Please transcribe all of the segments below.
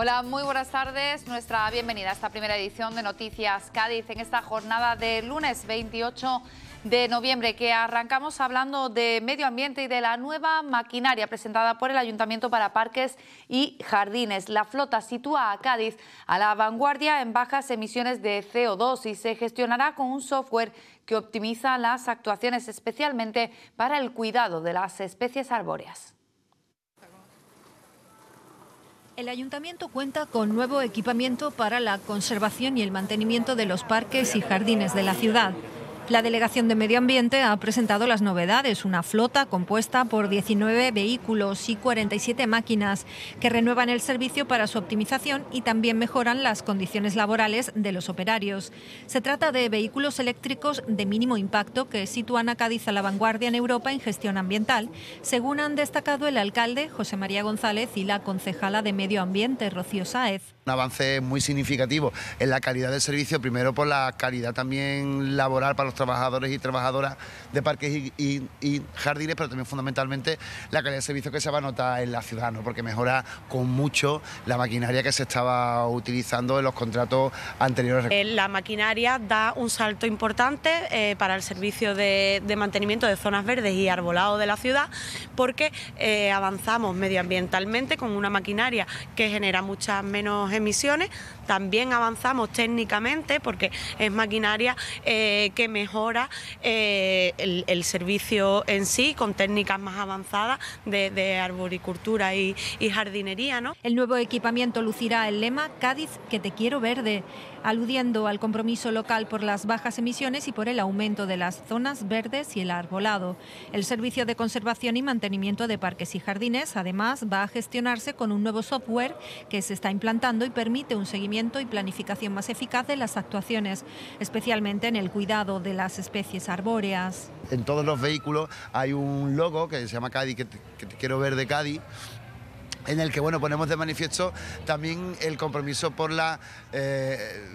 Hola, muy buenas tardes. Nuestra bienvenida a esta primera edición de Noticias Cádiz en esta jornada de lunes 28 de noviembre, que arrancamos hablando de medio ambiente y de la nueva maquinaria presentada por el Ayuntamiento para Parques y Jardines. La flota sitúa a Cádiz a la vanguardia en bajas emisiones de CO2 y se gestionará con un software que optimiza las actuaciones especialmente para el cuidado de las especies arbóreas. El ayuntamiento cuenta con nuevo equipamiento para la conservación y el mantenimiento de los parques y jardines de la ciudad. La Delegación de Medio Ambiente ha presentado las novedades, una flota compuesta por 19 vehículos y 47 máquinas que renuevan el servicio para su optimización y también mejoran las condiciones laborales de los operarios. Se trata de vehículos eléctricos de mínimo impacto que sitúan a Cádiz a la vanguardia en Europa en gestión ambiental, según han destacado el alcalde José María González y la concejala de Medio Ambiente Rocío Sáez un avance muy significativo en la calidad del servicio, primero por la calidad también laboral para los trabajadores y trabajadoras de parques y, jardines, pero también fundamentalmente la calidad de servicio que se va a notar en la ciudad, porque mejora con mucho la maquinaria que se estaba utilizando en los contratos anteriores. Eh, la maquinaria da un salto importante eh, para el servicio de, mantenimiento de zonas verdes y arbolado de la ciudad, porque eh, avanzamos medioambientalmente con una maquinaria que genera muchas menos emisiones. También avanzamos técnicamente porque es maquinaria eh, que mejora eh, el, servicio en sí con técnicas más avanzadas de, arboricultura y, jardinería. El nuevo equipamiento lucirá el lema Cádiz que te quiero verde aludiendo al compromiso local por las bajas emisiones y por el aumento de las zonas verdes y el arbolado. El Servicio de Conservación y Mantenimiento de Parques y Jardines, además, va a gestionarse con un nuevo software que se está implantando y permite un seguimiento y planificación más eficaz de las actuaciones, especialmente en el cuidado de las especies arbóreas. En todos los vehículos hay un logo que se llama Cádiz, que, quiero ver de Cádiz en el que bueno, ponemos de manifiesto también el compromiso por la... Eh,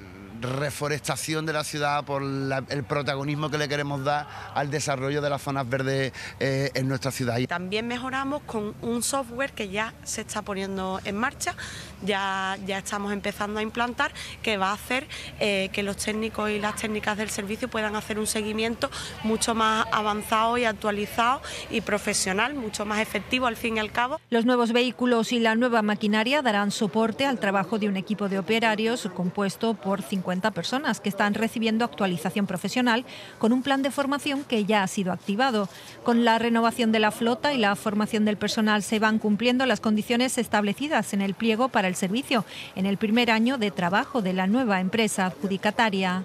reforestación de la ciudad, por el protagonismo que le queremos dar al desarrollo de las zonas verdes eh, en nuestra ciudad. También mejoramos con un software que ya se está poniendo en marcha, ya, ya estamos empezando a implantar, que va a hacer eh, que los técnicos y las técnicas del servicio puedan hacer un seguimiento mucho más avanzado y actualizado y profesional, mucho más efectivo al fin y al cabo. Los nuevos vehículos y la nueva maquinaria darán soporte al trabajo de un equipo de operarios compuesto por 50 personas que están recibiendo actualización profesional con un plan de formación que ya ha sido activado. Con la renovación de la flota y la formación del personal se van cumpliendo las condiciones establecidas en el pliego para el servicio en el primer año de trabajo de la nueva empresa adjudicataria.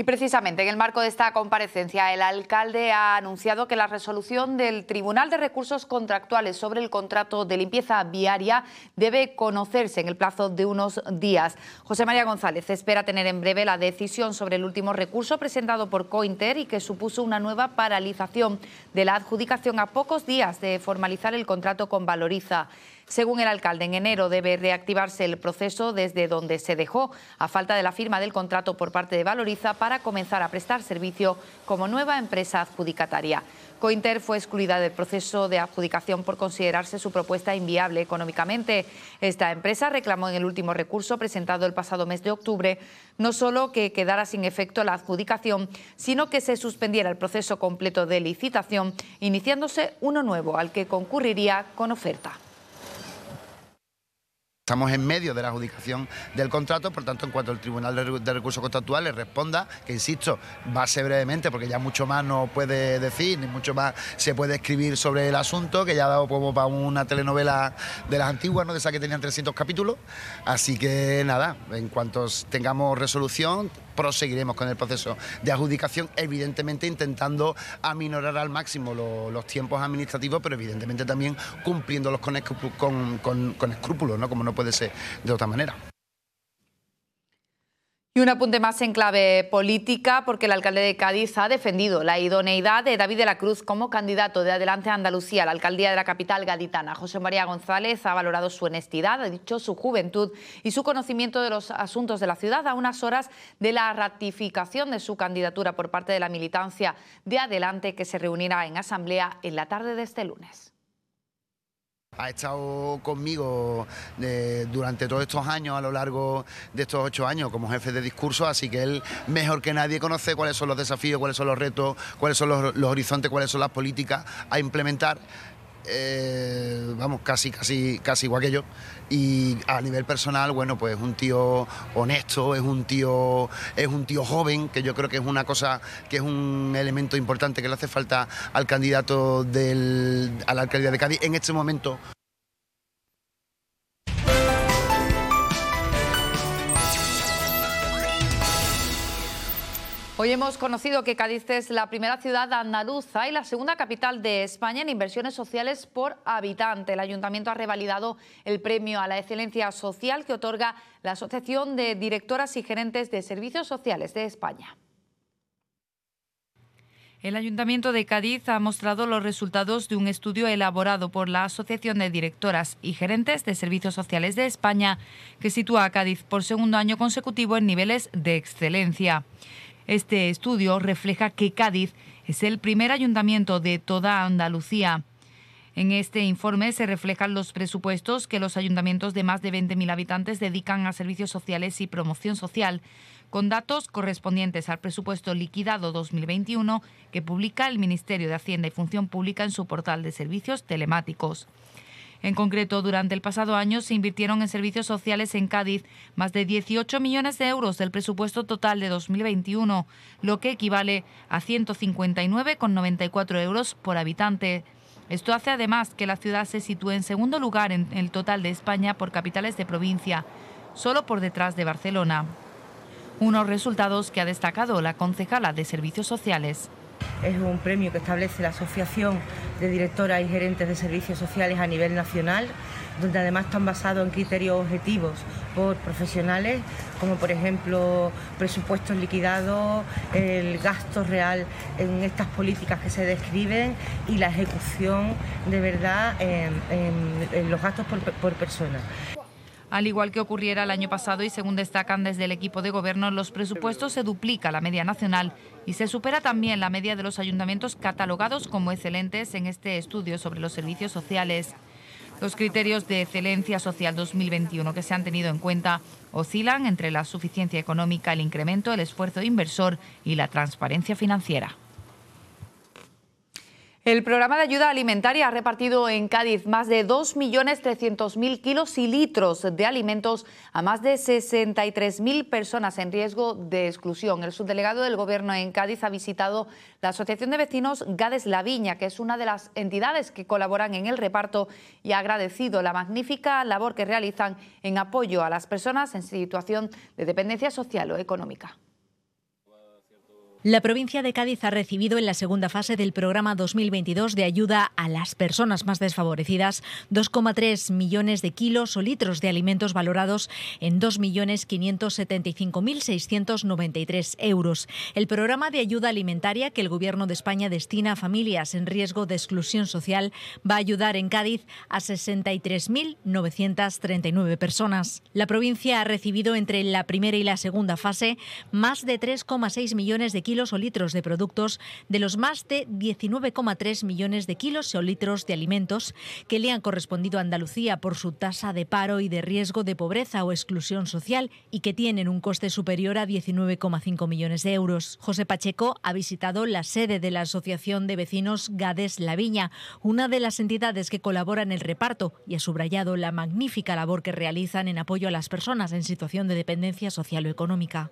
Y precisamente en el marco de esta comparecencia, el alcalde ha anunciado que la resolución del Tribunal de Recursos Contractuales sobre el contrato de limpieza viaria debe conocerse en el plazo de unos días. José María González espera tener en breve la decisión sobre el último recurso presentado por Cointer y que supuso una nueva paralización de la adjudicación a pocos días de formalizar el contrato con Valoriza. Según el alcalde, en enero debe reactivarse el proceso desde donde se dejó, a falta de la firma del contrato por parte de Valoriza para comenzar a prestar servicio como nueva empresa adjudicataria. Cointer fue excluida del proceso de adjudicación por considerarse su propuesta inviable económicamente. Esta empresa reclamó en el último recurso presentado el pasado mes de octubre no solo que quedara sin efecto la adjudicación, sino que se suspendiera el proceso completo de licitación, iniciándose uno nuevo al que concurriría con oferta. Estamos en medio de la adjudicación del contrato, por tanto, en cuanto el Tribunal de Recursos Contractuales responda, que insisto, va a ser brevemente, porque ya mucho más no puede decir, ni mucho más se puede escribir sobre el asunto, que ya ha dado como para una telenovela de las antiguas, ¿no? de esa que tenían 300 capítulos. Así que nada, en cuanto tengamos resolución, proseguiremos con el proceso de adjudicación, evidentemente intentando aminorar al máximo los tiempos administrativos, pero evidentemente también cumpliéndolos con, con escrúpulos, ¿no? como no puede ser de otra manera. Y un apunte más en clave política, porque el alcalde de Cádiz ha defendido la idoneidad de David de la Cruz como candidato de Adelante a Andalucía, la alcaldía de la capital gaditana. José María González ha valorado su honestidad, ha dicho su juventud y su conocimiento de los asuntos de la ciudad a unas horas de la ratificación de su candidatura por parte de la militancia de Adelante, que se reunirá en asamblea en la tarde de este lunes. Ha estado conmigo eh, durante todos estos años, a lo largo de estos ocho años, como jefe de discurso, así que él mejor que nadie conoce cuáles son los desafíos, cuáles son los retos, cuáles son los horizontes, cuáles son las políticas a implementar eh, vamos, casi, casi, casi igual que yo. Y a nivel personal, bueno, pues es un tío honesto, es un tío, es un tío joven, que yo creo que es una cosa, que es un elemento importante que le hace falta al candidato del, a la alcaldía de Cádiz en este momento. Hoy hemos conocido que Cádiz es la primera ciudad andaluza y la segunda capital de España en inversiones sociales por habitante. El ayuntamiento ha revalidado el premio a la excelencia social que otorga la Asociación de Directoras y Gerentes de Servicios Sociales de España. El Ayuntamiento de Cádiz ha mostrado los resultados de un estudio elaborado por la Asociación de Directoras y Gerentes de Servicios Sociales de España, que sitúa a Cádiz por segundo año consecutivo en niveles de excelencia. Este estudio refleja que Cádiz es el primer ayuntamiento de toda Andalucía. En este informe se reflejan los presupuestos que los ayuntamientos de más de 20.000 habitantes dedican a servicios sociales y promoción social, con datos correspondientes al presupuesto liquidado 2021 que publica el Ministerio de Hacienda y Función Pública en su portal de servicios telemáticos. En concreto, durante el pasado año se invirtieron en servicios sociales en Cádiz más de 18 millones de euros del presupuesto total de 2021, lo que equivale a 159,94 euros por habitante. Esto hace además que la ciudad se sitúe en segundo lugar en el total de España por capitales de provincia, solo por detrás de Barcelona. Unos resultados que ha destacado la concejala de Servicios Sociales es un premio que establece la Asociación de Directoras y Gerentes de Servicios Sociales a nivel nacional, donde además están basados en criterios objetivos por profesionales, como por ejemplo presupuestos liquidados, el gasto real en estas políticas que se describen y la ejecución de verdad en, los gastos por, por persona al igual que ocurriera el año pasado y según destacan desde el equipo de gobierno, los presupuestos se duplica la media nacional y se supera también la media de los ayuntamientos catalogados como excelentes en este estudio sobre los servicios sociales. Los criterios de excelencia social 2021 que se han tenido en cuenta oscilan entre la suficiencia económica, el incremento, el esfuerzo inversor y la transparencia financiera. El programa de ayuda alimentaria ha repartido en Cádiz más de 2.300.000 kilos y litros de alimentos a más de 63.000 personas en riesgo de exclusión. El subdelegado del Gobierno en Cádiz ha visitado la Asociación de Vecinos Gades La Viña, que es una de las entidades que colaboran en el reparto y ha agradecido la magnífica labor que realizan en apoyo a las personas en situación de dependencia social o económica. La provincia de Cádiz ha recibido en la segunda fase del programa 2022 de ayuda a las personas más desfavorecidas 2,3 millones de kilos o litros de alimentos valorados en 2.575.693 euros. El programa de ayuda alimentaria que el Gobierno de España destina a familias en riesgo de exclusión social va a ayudar en Cádiz a 63.939 personas. La provincia ha recibido entre la primera y la segunda fase más de 3,6 millones de kilos kilos o litros de productos de los más de 19,3 millones de kilos o litros de alimentos que le han correspondido a Andalucía por su tasa de paro y de riesgo de pobreza o exclusión social y que tienen un coste superior a 19,5 millones de euros. José Pacheco ha visitado la sede de la Asociación de Vecinos Gades La Viña, una de las entidades que colaboran en el reparto y ha subrayado la magnífica labor que realizan en apoyo a las personas en situación de dependencia social o económica.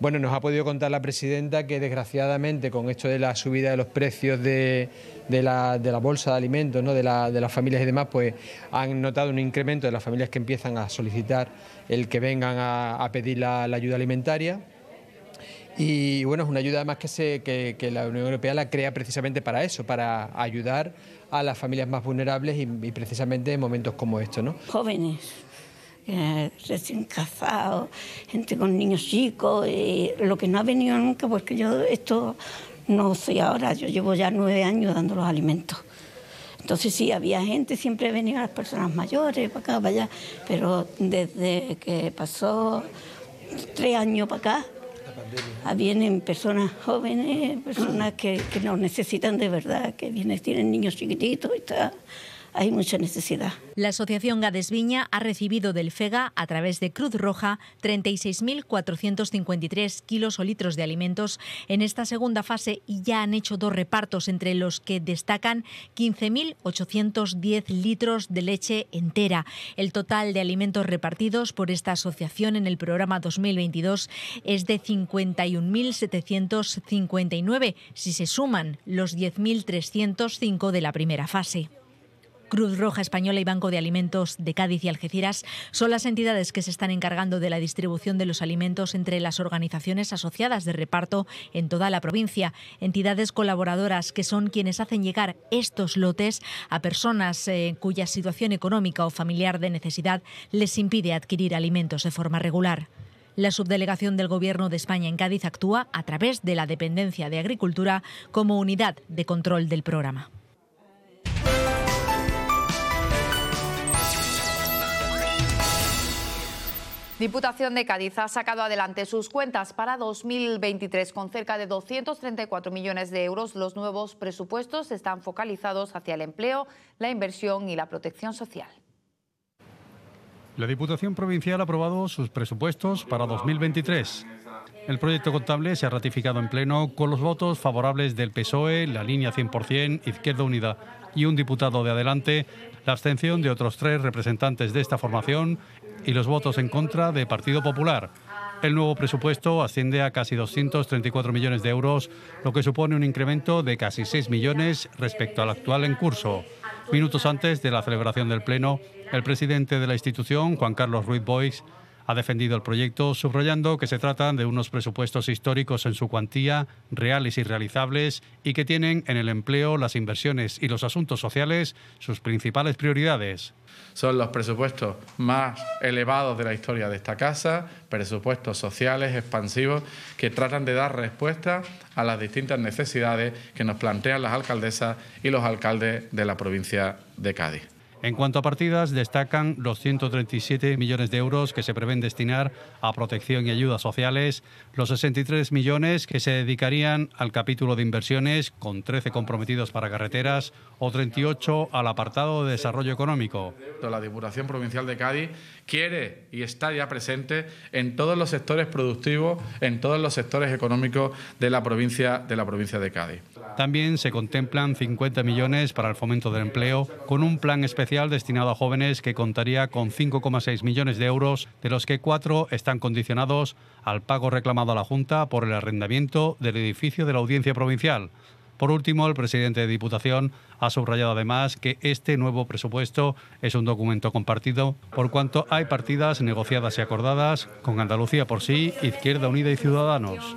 Bueno, nos ha podido contar la presidenta que desgraciadamente con esto de la subida de los precios de, la, de la, bolsa de alimentos, ¿no? de, de, las familias y demás, pues han notado un incremento de las familias que empiezan a solicitar el que vengan a, pedir la, ayuda alimentaria. Y bueno, es una ayuda además que, se, que, la Unión Europea la crea precisamente para eso, para ayudar a las familias más vulnerables y, precisamente en momentos como estos. ¿no? Jóvenes eh, recién casados, gente con niños chicos, y eh, lo que no ha venido nunca, porque pues yo esto no soy ahora, yo llevo ya nueve años dando los alimentos. Entonces sí, había gente, siempre venían las personas mayores, para acá, para allá, pero desde que pasó tres años para acá, ah, vienen personas jóvenes, personas que, nos necesitan de verdad, que vienen, tienen niños chiquititos y tal hay mucha necesidad. La Asociación Viña ha recibido del FEGA, a través de Cruz Roja, 36.453 kilos o litros de alimentos en esta segunda fase y ya han hecho dos repartos, entre los que destacan 15.810 litros de leche entera. El total de alimentos repartidos por esta asociación en el programa 2022 es de 51.759, si se suman los 10.305 de la primera fase. Cruz Roja Española y Banco de Alimentos de Cádiz y Algeciras son las entidades que se están encargando de la distribución de los alimentos entre las organizaciones asociadas de reparto en toda la provincia, entidades colaboradoras que son quienes hacen llegar estos lotes a personas eh, cuya situación económica o familiar de necesidad les impide adquirir alimentos de forma regular. La subdelegación del Gobierno de España en Cádiz actúa a través de la Dependencia de Agricultura como unidad de control del programa. Diputación de Cádiz ha sacado adelante sus cuentas para 2023 con cerca de 234 millones de euros. Los nuevos presupuestos están focalizados hacia el empleo, la inversión y la protección social. La Diputación Provincial ha aprobado sus presupuestos para 2023. El proyecto contable se ha ratificado en pleno con los votos favorables del PSOE, la línea 100%, Izquierda Unida y un diputado de adelante, la abstención de otros tres representantes de esta formación y los votos en contra de Partido Popular. El nuevo presupuesto asciende a casi 234 millones de euros, lo que supone un incremento de casi 6 millones respecto al actual en curso. Minutos antes de la celebración del Pleno, el presidente de la institución, Juan Carlos Ruiz Boix, ha defendido el proyecto subrayando que se tratan de unos presupuestos históricos en su cuantía, reales y realizables, y que tienen en el empleo, las inversiones y los asuntos sociales sus principales prioridades. Son los presupuestos más elevados de la historia de esta casa, presupuestos sociales expansivos que tratan de dar respuesta a las distintas necesidades que nos plantean las alcaldesas y los alcaldes de la provincia de Cádiz. En cuanto a partidas, destacan los 137 millones de euros que se prevén destinar a protección y ayudas sociales, los 63 millones que se dedicarían al capítulo de inversiones, con 13 comprometidos para carreteras, o 38 al apartado de desarrollo económico. La Diputación Provincial de Cádiz quiere y está ya presente en todos los sectores productivos, en todos los sectores económicos de la provincia de, la provincia de Cádiz. También se contemplan 50 millones para el fomento del empleo, con un plan especial destinado a jóvenes que contaría con 5,6 millones de euros, de los que cuatro están condicionados al pago reclamado a la Junta por el arrendamiento del edificio de la Audiencia Provincial. Por último, el presidente de Diputación ha subrayado además que este nuevo presupuesto es un documento compartido, por cuanto hay partidas negociadas y acordadas con Andalucía por sí, Izquierda Unida y Ciudadanos.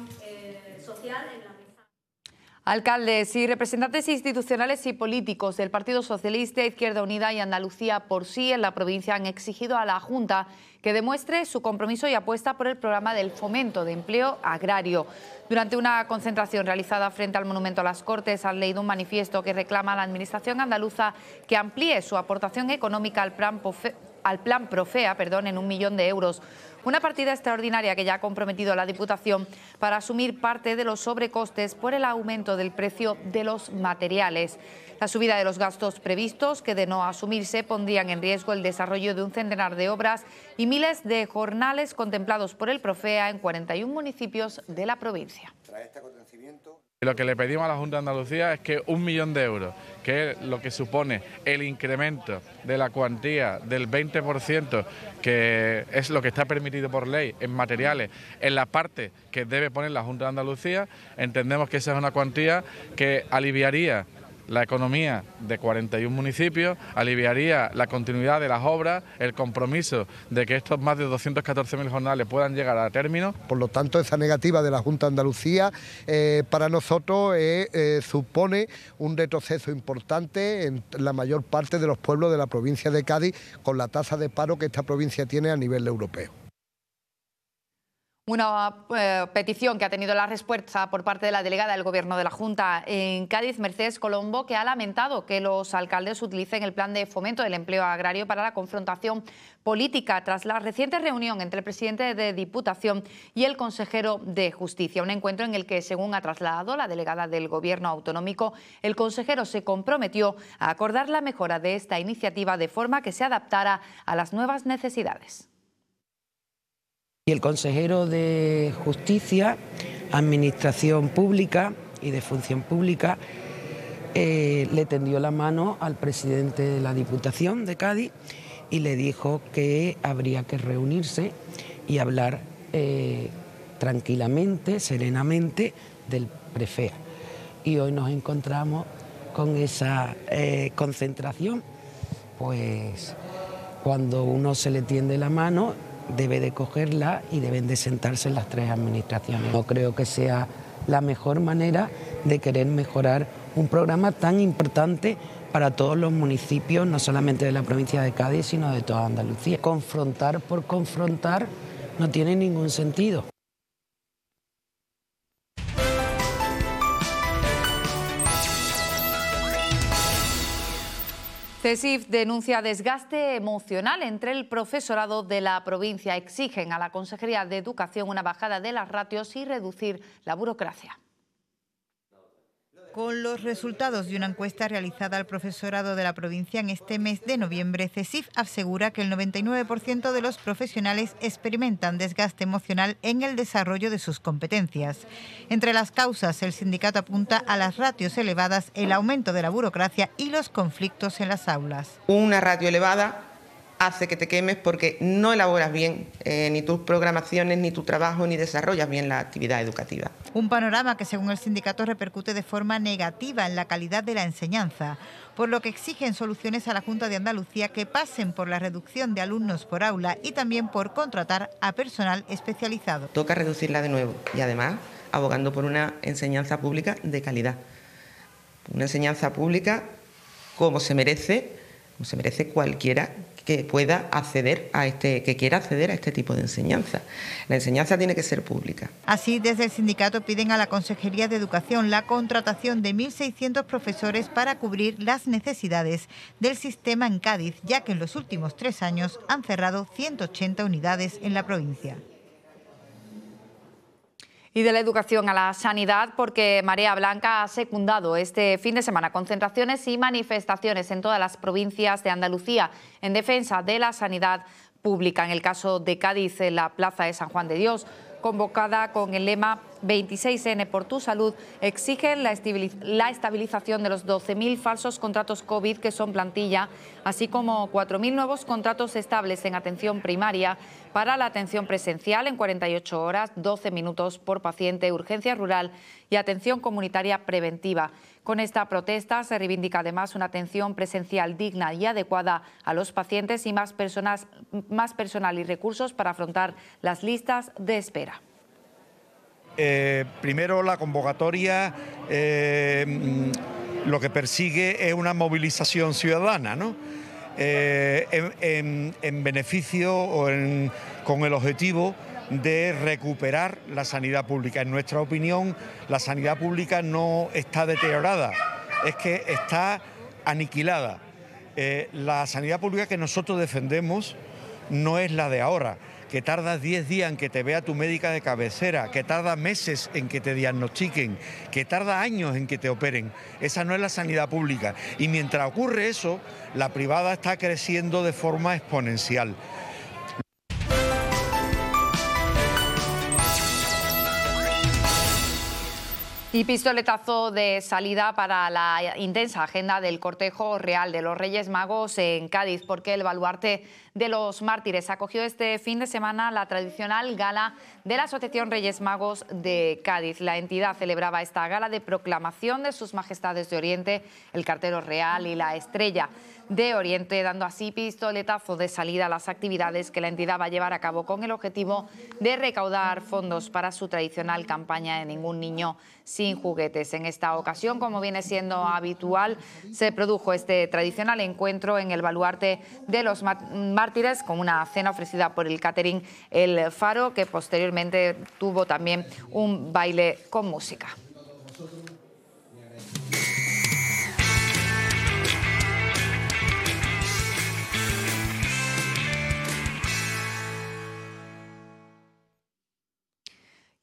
Alcaldes y representantes institucionales y políticos del Partido Socialista, Izquierda Unida y Andalucía por sí en la provincia han exigido a la Junta que demuestre su compromiso y apuesta por el programa del fomento de empleo agrario. Durante una concentración realizada frente al Monumento a las Cortes han leído un manifiesto que reclama a la Administración andaluza que amplíe su aportación económica al plan, Profea perdón, en un millón de euros una partida extraordinaria que ya ha comprometido la Diputación para asumir parte de los sobrecostes por el aumento del precio de los materiales. La subida de los gastos previstos, que de no asumirse pondrían en riesgo el desarrollo de un centenar de obras y miles de jornales contemplados por el Profea en 41 municipios de la provincia. Este lo que le pedimos a la Junta de Andalucía es que un millón de euros, que es lo que supone el incremento de la cuantía del 20%, que es lo que está permitido por ley en materiales, en la parte que debe poner la Junta de Andalucía, entendemos que esa es una cuantía que aliviaría la economía de 41 municipios, aliviaría la continuidad de las obras, el compromiso de que estos más de 214.000 jornales puedan llegar a término. Por lo tanto, esa negativa de la Junta de Andalucía eh, para nosotros eh, eh, supone un retroceso importante en la mayor parte de los pueblos de la provincia de Cádiz con la tasa de paro que esta provincia tiene a nivel europeo una eh, petición que ha tenido la respuesta por parte de la delegada del Gobierno de la Junta en Cádiz, Mercedes Colombo, que ha lamentado que los alcaldes utilicen el plan de fomento del empleo agrario para la confrontación política tras la reciente reunión entre el presidente de Diputación y el consejero de Justicia. Un encuentro en el que, según ha trasladado la delegada del Gobierno autonómico, el consejero se comprometió a acordar la mejora de esta iniciativa de forma que se adaptara a las nuevas necesidades. Y el consejero de Justicia, Administración Pública y de Función Pública eh, le tendió la mano al presidente de la Diputación de Cádiz y le dijo que habría que reunirse y hablar eh, tranquilamente, serenamente del prefea. Y hoy nos encontramos con esa eh, concentración, pues cuando uno se le tiende la mano debe de cogerla y deben de sentarse las tres administraciones. No creo que sea la mejor manera de querer mejorar un programa tan importante para todos los municipios, no solamente de la provincia de Cádiz, sino de toda Andalucía. Confrontar por confrontar no tiene ningún sentido. CESIF denuncia desgaste emocional entre el profesorado de la provincia. Exigen a la Consejería de Educación una bajada de las ratios y reducir la burocracia. Con los resultados de una encuesta realizada al profesorado de la provincia en este mes de noviembre, CESIF asegura que el 99% de los profesionales experimentan desgaste emocional en el desarrollo de sus competencias. Entre las causas, el sindicato apunta a las ratios elevadas, el aumento de la burocracia y los conflictos en las aulas. Una ratio elevada hace que te quemes porque no elaboras bien eh, ni tus programaciones, ni tu trabajo, ni desarrollas bien la actividad educativa. Un panorama que según el sindicato repercute de forma negativa en la calidad de la enseñanza, por lo que exigen soluciones a la Junta de Andalucía que pasen por la reducción de alumnos por aula y también por contratar a personal especializado. Toca reducirla de nuevo y además abogando por una enseñanza pública de calidad. Una enseñanza pública como se merece, como se merece cualquiera que pueda acceder a este, que quiera acceder a este tipo de enseñanza. La enseñanza tiene que ser pública. Así, desde el sindicato piden a la Consejería de Educación la contratación de 1.600 profesores para cubrir las necesidades del sistema en Cádiz, ya que en los últimos tres años han cerrado 180 unidades en la provincia y de la educación a la sanidad porque Marea Blanca ha secundado este fin de semana concentraciones y manifestaciones en todas las provincias de Andalucía en defensa de la sanidad pública. En el caso de Cádiz, en la Plaza de San Juan de Dios, convocada con el lema 26N por tu salud exigen la, estabilización de los 12.000 falsos contratos COVID que son plantilla, así como 4.000 nuevos contratos estables en atención primaria para la atención presencial en 48 horas, 12 minutos por paciente, urgencia rural y atención comunitaria preventiva. Con esta protesta se reivindica además una atención presencial digna y adecuada a los pacientes y más, personas, más personal y recursos para afrontar las listas de espera. Eh, primero, la convocatoria eh, lo que persigue es una movilización ciudadana, ¿no? Eh, en, beneficio o con el objetivo de recuperar la sanidad pública. En nuestra opinión, la sanidad pública no está deteriorada, es que está aniquilada. la sanidad pública que nosotros defendemos no es la de ahora que tardas 10 días en que te vea tu médica de cabecera, que tarda meses en que te diagnostiquen, que tarda años en que te operen. Esa no es la sanidad pública. Y mientras ocurre eso, la privada está creciendo de forma exponencial. Y pistoletazo de salida para la intensa agenda del cortejo real de los Reyes Magos en Cádiz, porque el baluarte de los Mártires. Acogió este fin de semana la tradicional gala de la Asociación Reyes Magos de Cádiz. La entidad celebraba esta gala de proclamación de sus majestades de Oriente, el cartero real y la estrella de Oriente, dando así pistoletazo de salida a las actividades que la entidad va a llevar a cabo con el objetivo de recaudar fondos para su tradicional campaña de ningún niño sin juguetes. En esta ocasión, como viene siendo habitual, se produjo este tradicional encuentro en el baluarte de los Mártires con una cena ofrecida por el catering El Faro, que posteriormente tuvo también un baile con música.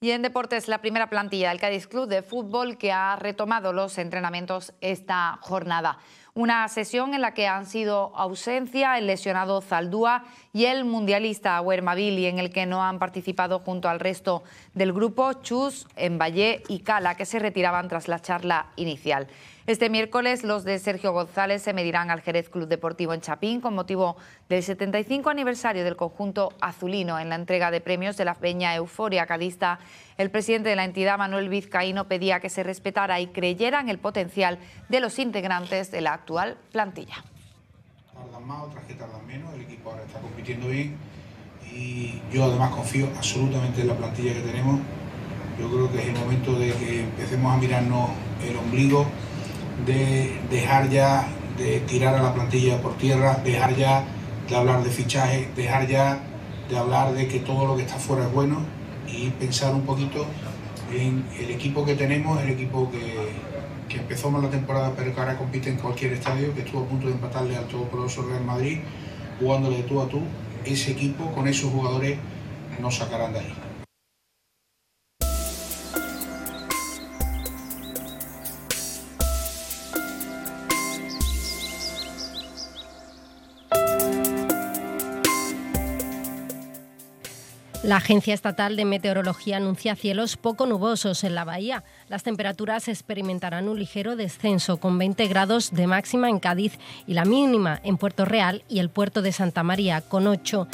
Y en deportes, la primera plantilla del Cádiz Club de Fútbol que ha retomado los entrenamientos esta jornada. Una sesión en la que han sido ausencia el lesionado Zaldúa y el mundialista Huermavili en el que no han participado junto al resto del grupo Chus, Emballé y Cala, que se retiraban tras la charla inicial. Este miércoles los de Sergio González se medirán al Jerez Club Deportivo en Chapín con motivo del 75 aniversario del conjunto azulino. En la entrega de premios de la Peña Euforia Cadista, el presidente de la entidad, Manuel Vizcaíno, pedía que se respetara y creyera en el potencial de los integrantes de la plantilla. Tardan más, otras que tardan menos, el equipo ahora está compitiendo bien y yo además confío absolutamente en la plantilla que tenemos. Yo creo que es el momento de que empecemos a mirarnos el ombligo, de dejar ya de tirar a la plantilla por tierra, dejar ya de hablar de fichaje, dejar ya de hablar de que todo lo que está fuera es bueno y pensar un poquito en el equipo que tenemos, el equipo que, que empezó mal la temporada pero que ahora compite en cualquier estadio, que estuvo a punto de empatarle al todo todopoderoso Real Madrid, jugándole de tú a tú, ese equipo con esos jugadores no sacarán de ahí. La Agencia Estatal de Meteorología anuncia cielos poco nubosos en la bahía. Las temperaturas experimentarán un ligero descenso con 20 grados de máxima en Cádiz y la mínima en Puerto Real y el puerto de Santa María con 8.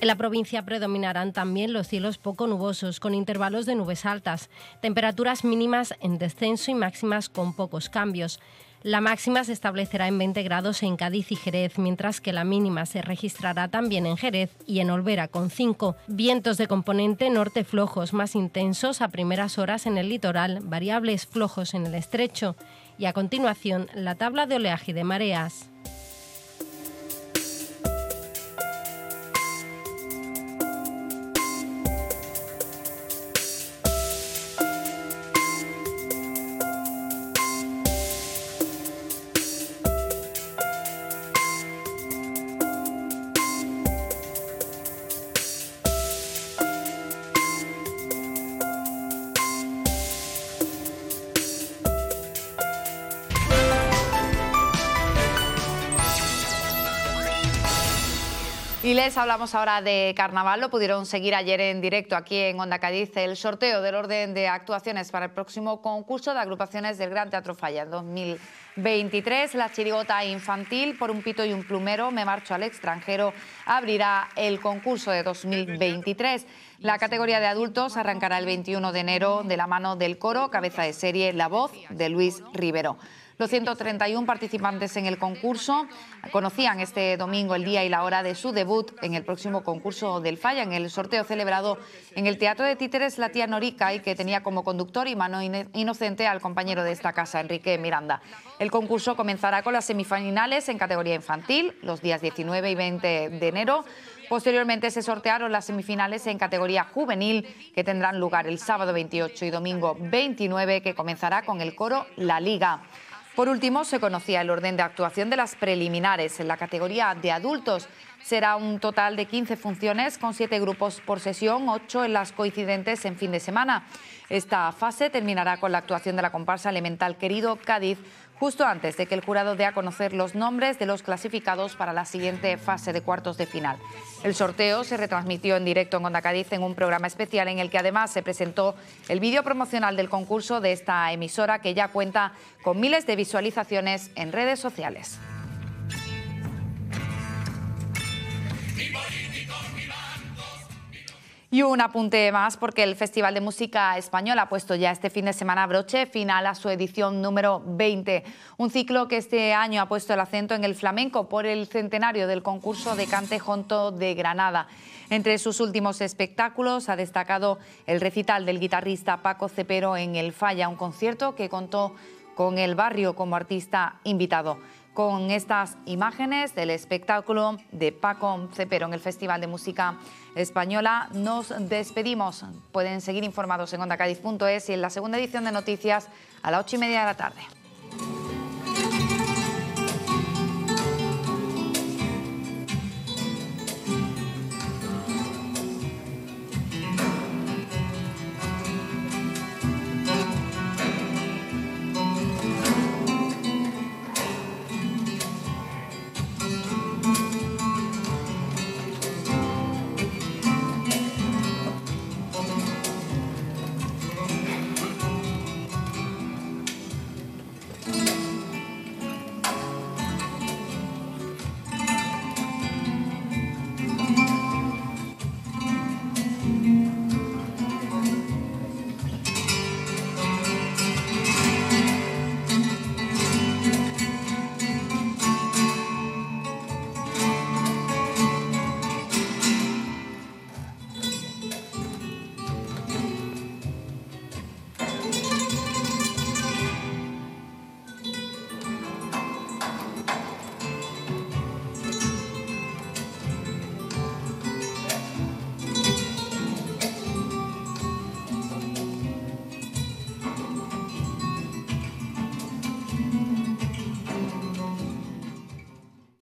En la provincia predominarán también los cielos poco nubosos, con intervalos de nubes altas, temperaturas mínimas en descenso y máximas con pocos cambios. La máxima se establecerá en 20 grados en Cádiz y Jerez, mientras que la mínima se registrará también en Jerez y en Olvera con 5. Vientos de componente norte flojos más intensos a primeras horas en el litoral, variables flojos en el estrecho. Y a continuación, la tabla de oleaje de mareas. hablamos ahora de Carnaval. Lo pudieron seguir ayer en directo aquí en Onda Cádiz el sorteo del orden de actuaciones para el próximo concurso de agrupaciones del Gran Teatro Falla en 2023. La chirigota infantil por un pito y un plumero, Me marcho al extranjero, abrirá el concurso de 2023. La categoría de adultos arrancará el 21 de enero de la mano del coro, cabeza de serie La Voz de Luis Rivero. Los 131 participantes en el concurso conocían este domingo el día y la hora de su debut en el próximo concurso del Falla, en el sorteo celebrado en el Teatro de Títeres La Tía Norica y que tenía como conductor y mano inocente al compañero de esta casa, Enrique Miranda. El concurso comenzará con las semifinales en categoría infantil los días 19 y 20 de enero. Posteriormente se sortearon las semifinales en categoría juvenil que tendrán lugar el sábado 28 y domingo 29 que comenzará con el coro La Liga. Por último, se conocía el orden de actuación de las preliminares. En la categoría de adultos será un total de 15 funciones con 7 grupos por sesión, 8 en las coincidentes en fin de semana. Esta fase terminará con la actuación de la comparsa Elemental Querido Cádiz justo antes de que el jurado dé a conocer los nombres de los clasificados para la siguiente fase de cuartos de final. El sorteo se retransmitió en directo en Onda Cádiz en un programa especial en el que además se presentó el vídeo promocional del concurso de esta emisora que ya cuenta con miles de visualizaciones en redes sociales. Y un apunte más porque el Festival de Música Española ha puesto ya este fin de semana broche final a su edición número 20, un ciclo que este año ha puesto el acento en el flamenco por el centenario del concurso de cante junto de Granada. Entre sus últimos espectáculos ha destacado el recital del guitarrista Paco Cepero en El Falla, un concierto que contó con el barrio como artista invitado con estas imágenes del espectáculo de Paco Cepero en el Festival de Música Española. Nos despedimos. Pueden seguir informados en ondacadiz.es y en la segunda edición de noticias a las ocho y media de la tarde.